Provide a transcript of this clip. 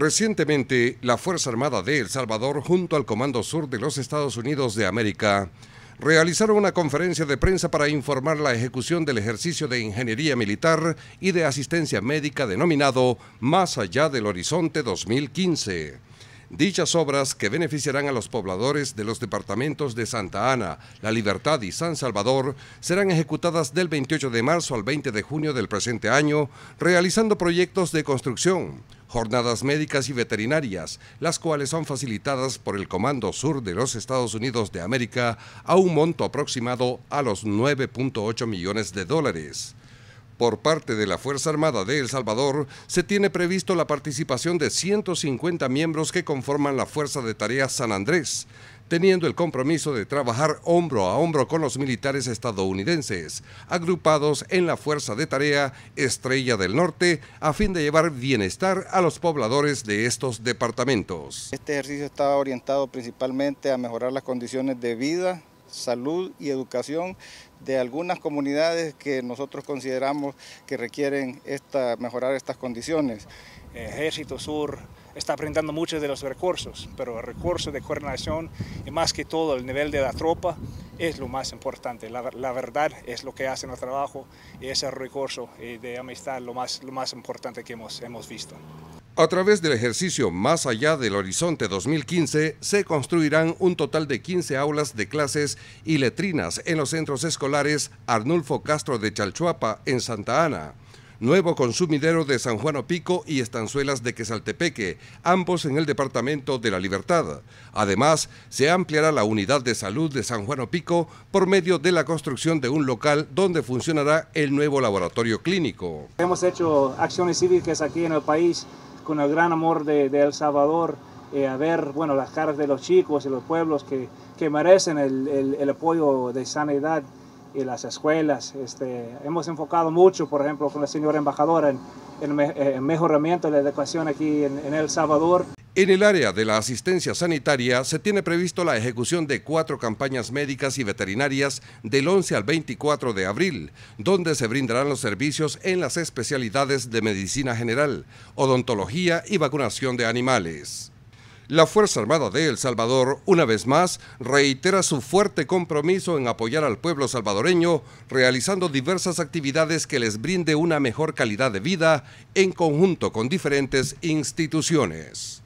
Recientemente, la Fuerza Armada de El Salvador, junto al Comando Sur de los Estados Unidos de América, realizaron una conferencia de prensa para informar la ejecución del ejercicio de ingeniería militar y de asistencia médica denominado Más allá del Horizonte 2015. Dichas obras que beneficiarán a los pobladores de los departamentos de Santa Ana, La Libertad y San Salvador serán ejecutadas del 28 de marzo al 20 de junio del presente año, realizando proyectos de construcción, jornadas médicas y veterinarias, las cuales son facilitadas por el Comando Sur de los Estados Unidos de América a un monto aproximado a los 9.8 millones de dólares. Por parte de la Fuerza Armada de El Salvador, se tiene previsto la participación de 150 miembros que conforman la Fuerza de Tarea San Andrés, teniendo el compromiso de trabajar hombro a hombro con los militares estadounidenses, agrupados en la Fuerza de Tarea Estrella del Norte, a fin de llevar bienestar a los pobladores de estos departamentos. Este ejercicio estaba orientado principalmente a mejorar las condiciones de vida salud y educación de algunas comunidades que nosotros consideramos que requieren mejorar estas condiciones. Ejército Sur está aprendiendo muchos de los recursos, pero el recurso de coordinación y más que todo el nivel de la tropa es lo más importante. La, verdad es lo que hace el trabajo y ese recurso eh, de amistad lo más, lo más importante que hemos visto. A través del ejercicio Más allá del Horizonte 2015 se construirán un total de 15 aulas de clases y letrinas en los centros escolares Arnulfo Castro de Chalchuapa en Santa Ana, Nuevo Consumidero de San Juan Opico y Estanzuelas de Quesaltepeque, ambos en el Departamento de la Libertad. Además, se ampliará la unidad de salud de San Juan Opico por medio de la construcción de un local donde funcionará el nuevo laboratorio clínico. Hemos hecho acciones cívicas aquí en el país con el gran amor de, El Salvador, eh, a ver bueno, las caras de los chicos y los pueblos que, merecen el, apoyo de sanidad y las escuelas. Este, hemos enfocado mucho, por ejemplo, con la señora embajadora en, el eh, mejoramiento de la educación aquí en, en El Salvador. En el área de la asistencia sanitaria se tiene previsto la ejecución de cuatro campañas médicas y veterinarias del 11 al 24 de abril, donde se brindarán los servicios en las especialidades de medicina general, odontología y vacunación de animales. La Fuerza Armada de El Salvador, una vez más, reitera su fuerte compromiso en apoyar al pueblo salvadoreño, realizando diversas actividades que les brinde una mejor calidad de vida en conjunto con diferentes instituciones.